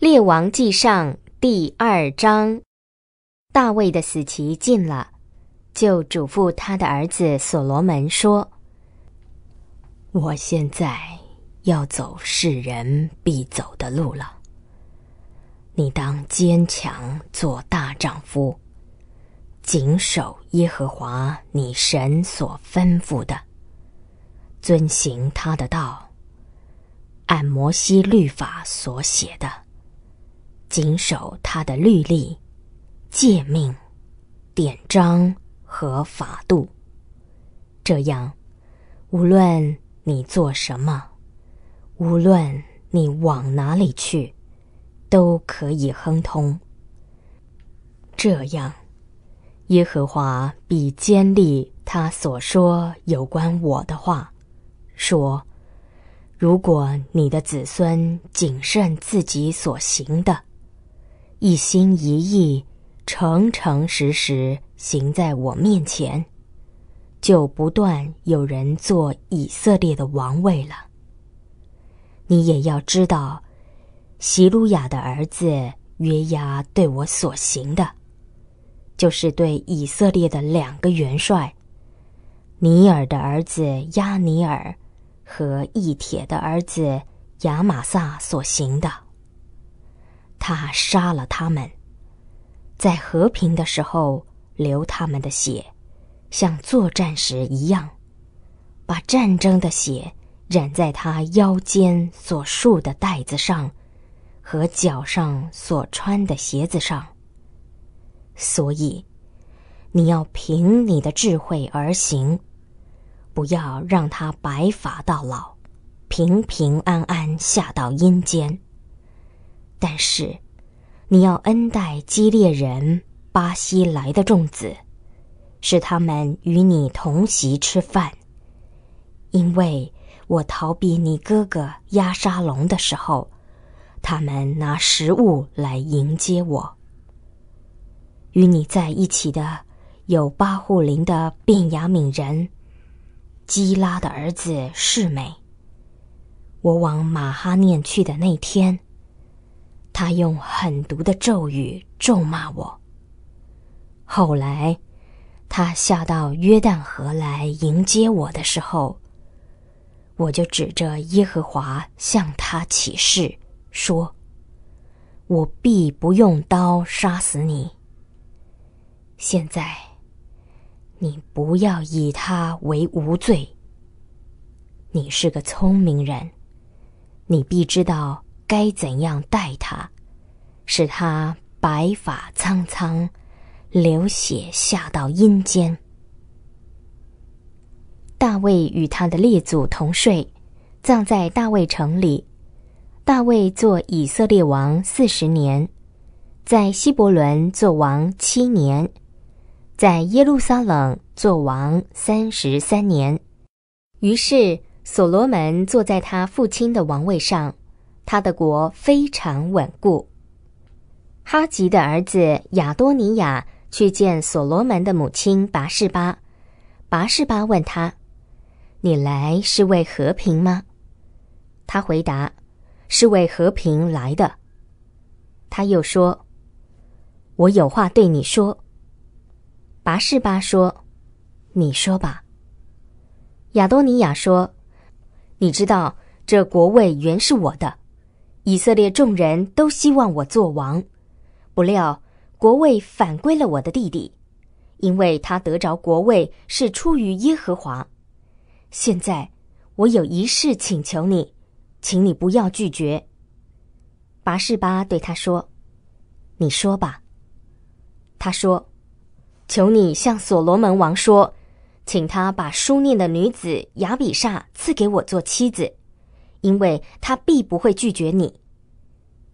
《列王记上》第二章，大卫的死期近了，就嘱咐他的儿子所罗门说：“我现在要走世人必走的路了。你当坚强，做大丈夫，谨守耶和华你神所吩咐的，遵行他的道，按摩西律法所写的。”谨守他的律例、诫命、典章和法度，这样，无论你做什么，无论你往哪里去，都可以亨通。这样，耶和华必坚立他所说有关我的话，说：如果你的子孙谨慎自己所行的。一心一意、诚诚实实行在我面前，就不断有人做以色列的王位了。你也要知道，希鲁雅的儿子约押对我所行的，就是对以色列的两个元帅尼尔的儿子亚尼尔和义铁的儿子亚玛撒所行的。他杀了他们，在和平的时候流他们的血，像作战时一样，把战争的血染在他腰间所束的带子上，和脚上所穿的鞋子上。所以，你要凭你的智慧而行，不要让他白发到老，平平安安下到阴间。但是，你要恩待基列人巴西来的众子，使他们与你同席吃饭。因为我逃避你哥哥押沙龙的时候，他们拿食物来迎接我。与你在一起的有巴户林的便雅悯人基拉的儿子世美。我往马哈念去的那天。他用狠毒的咒语咒骂我。后来，他下到约旦河来迎接我的时候，我就指着耶和华向他起誓，说：“我必不用刀杀死你。现在，你不要以他为无罪。你是个聪明人，你必知道。”该怎样待他，使他白发苍苍、流血下到阴间？大卫与他的列祖同睡，葬在大卫城里。大卫做以色列王四十年，在希伯伦做王七年，在耶路撒冷做王三十三年。于是所罗门坐在他父亲的王位上。他的国非常稳固。哈吉的儿子亚多尼亚去见所罗门的母亲拔士巴，拔士巴问他：“你来是为和平吗？”他回答：“是为和平来的。”他又说：“我有话对你说。”拔士巴说：“你说吧。”亚多尼亚说：“你知道这国位原是我的。”以色列众人都希望我做王，不料国位反归了我的弟弟，因为他得着国位是出于耶和华。现在我有一事请求你，请你不要拒绝。拔士巴对他说：“你说吧。”他说：“求你向所罗门王说，请他把书念的女子雅比煞赐给我做妻子。”因为他必不会拒绝你，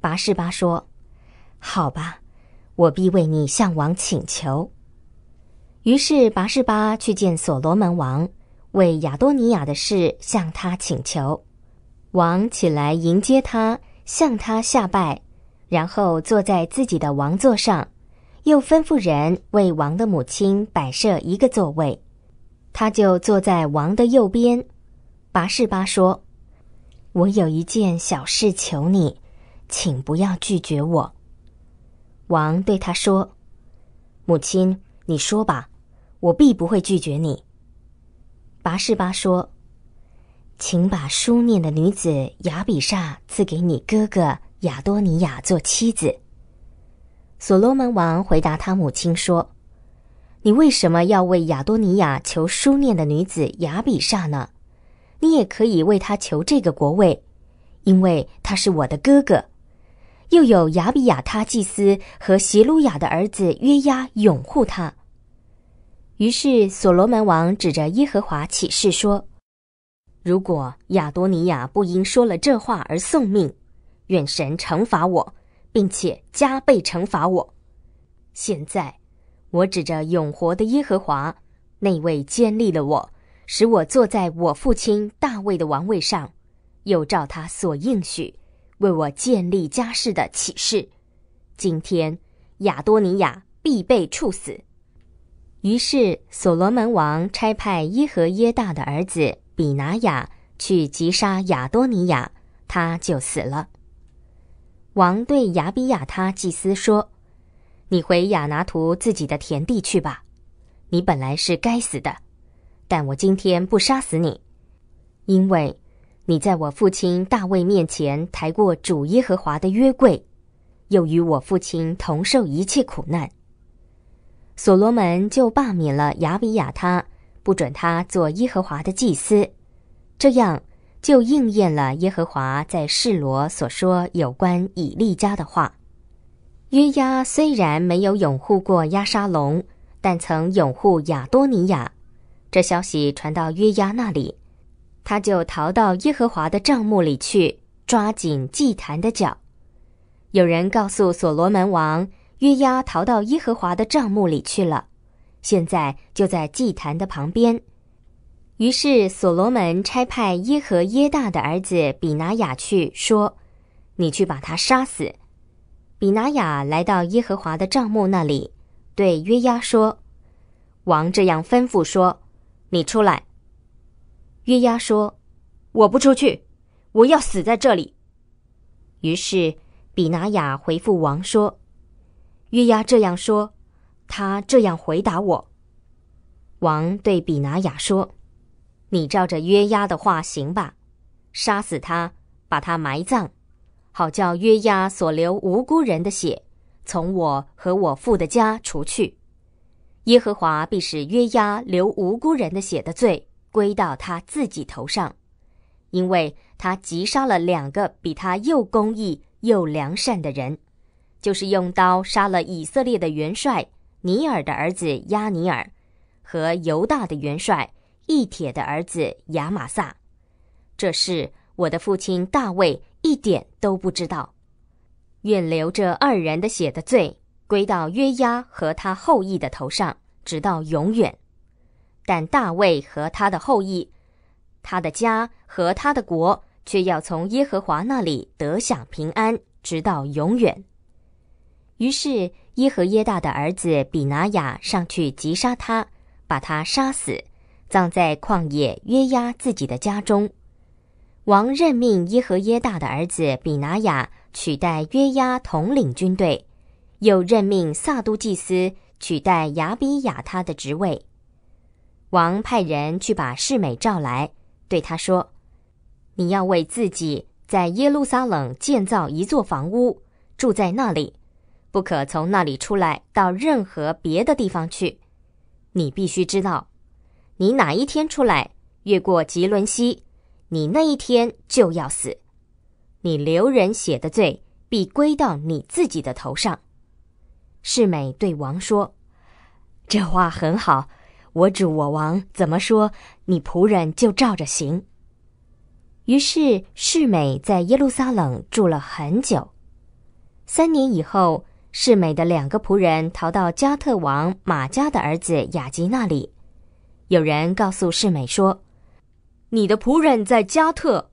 拔士巴说：“好吧，我必为你向王请求。”于是拔士巴去见所罗门王，为亚多尼亚的事向他请求。王起来迎接他，向他下拜，然后坐在自己的王座上，又吩咐人为王的母亲摆设一个座位，他就坐在王的右边。拔士巴说。我有一件小事求你，请不要拒绝我。王对他说：“母亲，你说吧，我必不会拒绝你。”拔士巴说：“请把书念的女子雅比煞赐给你哥哥亚多尼亚做妻子。”所罗门王回答他母亲说：“你为什么要为亚多尼亚求书念的女子雅比煞呢？”你也可以为他求这个国位，因为他是我的哥哥，又有亚比亚他祭司和席鲁雅的儿子约押拥护他。于是所罗门王指着耶和华起誓说：“如果亚多尼亚不因说了这话而送命，愿神惩罚我，并且加倍惩罚我。现在，我指着永活的耶和华，那位建立了我。”使我坐在我父亲大卫的王位上，又照他所应许，为我建立家室的启示。今天亚多尼亚必被处死。于是所罗门王差派伊和耶大的儿子比拿雅去击杀亚多尼亚，他就死了。王对亚比亚他祭司说：“你回亚拿图自己的田地去吧，你本来是该死的。”但我今天不杀死你，因为你在我父亲大卫面前抬过主耶和华的约柜，又与我父亲同受一切苦难。所罗门就罢免了亚比亚他，不准他做耶和华的祭司。这样就应验了耶和华在示罗所说有关以利家的话。约押虽然没有拥护过押沙龙，但曾拥护亚多尼亚。这消息传到约押那里，他就逃到耶和华的帐幕里去，抓紧祭坛的脚。有人告诉所罗门王，约押逃到耶和华的帐幕里去了，现在就在祭坛的旁边。于是所罗门差派耶和耶大的儿子比拿雅去说：“你去把他杀死。”比拿雅来到耶和华的帐幕那里，对约押说：“王这样吩咐说。”你出来。约押说：“我不出去，我要死在这里。”于是比拿雅回复王说：“约押这样说，他这样回答我。”王对比拿雅说：“你照着约押的话行吧，杀死他，把他埋葬，好叫约押所流无辜人的血，从我和我父的家除去。”耶和华必使约押流无辜人的血的罪归到他自己头上，因为他急杀了两个比他又公义又良善的人，就是用刀杀了以色列的元帅尼尔的儿子亚尼尔，和犹大的元帅易铁的儿子亚玛撒。这事我的父亲大卫一点都不知道。愿流这二人的血的罪。归到约押和他后裔的头上，直到永远。但大卫和他的后裔，他的家和他的国，却要从耶和华那里得享平安，直到永远。于是，耶和耶大的儿子比拿雅上去击杀他，把他杀死，葬在旷野约押自己的家中。王任命耶和耶大的儿子比拿雅取代约押统领军队。又任命萨都祭司取代亚比亚他的职位。王派人去把世美召来，对他说：“你要为自己在耶路撒冷建造一座房屋，住在那里，不可从那里出来到任何别的地方去。你必须知道，你哪一天出来越过吉伦西，你那一天就要死。你留人血的罪必归到你自己的头上。”世美对王说：“这话很好，我主我王怎么说，你仆人就照着行。”于是世美在耶路撒冷住了很久。三年以后，世美的两个仆人逃到加特王马加的儿子雅吉那里。有人告诉世美说：“你的仆人在加特。”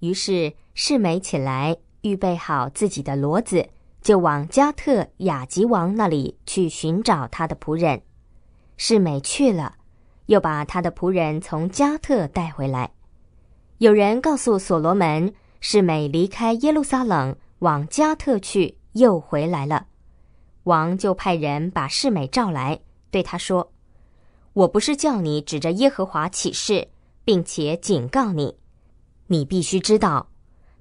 于是世美起来，预备好自己的骡子。就往加特雅吉王那里去寻找他的仆人，世美去了，又把他的仆人从加特带回来。有人告诉所罗门，世美离开耶路撒冷往加特去，又回来了。王就派人把世美召来，对他说：“我不是叫你指着耶和华起誓，并且警告你，你必须知道，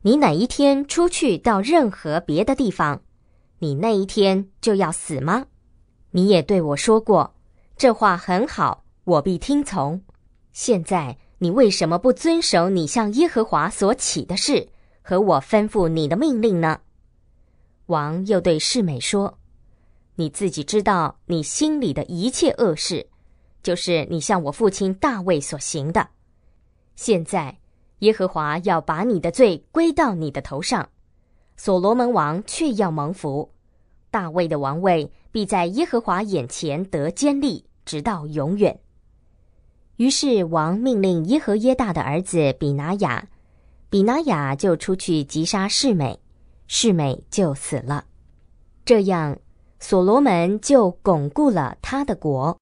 你哪一天出去到任何别的地方。”你那一天就要死吗？你也对我说过，这话很好，我必听从。现在你为什么不遵守你向耶和华所起的事和我吩咐你的命令呢？王又对世美说：“你自己知道你心里的一切恶事，就是你向我父亲大卫所行的。现在耶和华要把你的罪归到你的头上。”所罗门王却要蒙福，大卫的王位必在耶和华眼前得坚立，直到永远。于是王命令耶和耶大的儿子比拿雅，比拿雅就出去击杀世美，世美就死了。这样，所罗门就巩固了他的国。